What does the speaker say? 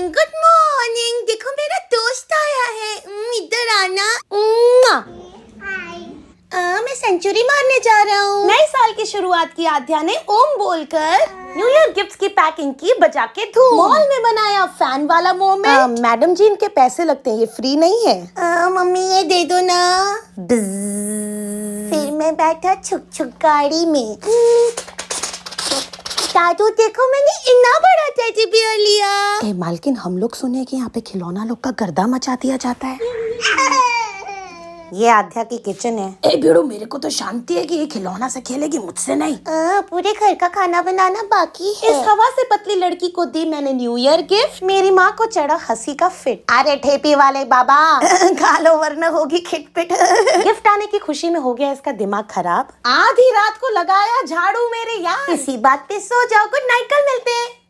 morning good morning देखो मेरा दोस्त आया है इधर आना आ, मैं सेंचुरी मारने जा रहा हूँ नए साल की शुरुआत की आध्या ने ओम बोलकर न्यू ईयर गिफ्ट्स की पैकिंग की बजा के धूम मॉल में बनाया फैन वाला मोमेंट मैडम जी इनके पैसे लगते हैं ये फ्री नहीं है आ, मम्मी ये दे दो ना फिर मैं बैठा छुक छुक गाड़ी में दादू देखो मैंने इतना बड़ा टेडी ए मालकिन हम लोग सुने कि यहाँ पे खिलौना लोग का गर्दा मचा दिया जाता है ये आध्या की किचन है ए भिड़ो मेरे को तो शांति है कि ये खिलौना से खेलेगी मुझसे नहीं आ, पूरे घर का खाना बनाना बाकी है इस हवा से पतली लड़की को दी मैंने न्यू ईयर गिफ्ट मेरी माँ को चढ़ा हंसी का फिट अरे ठेपी वाले बाबा खा लो वरना होगी खिटपिट गिफ्ट आने की खुशी में हो गया इसका दिमाग खराब आधी रात को लगाया झाड़ू मेरे यार इसी बात पे सो जाओ गुड नाइट कल मिलते हैं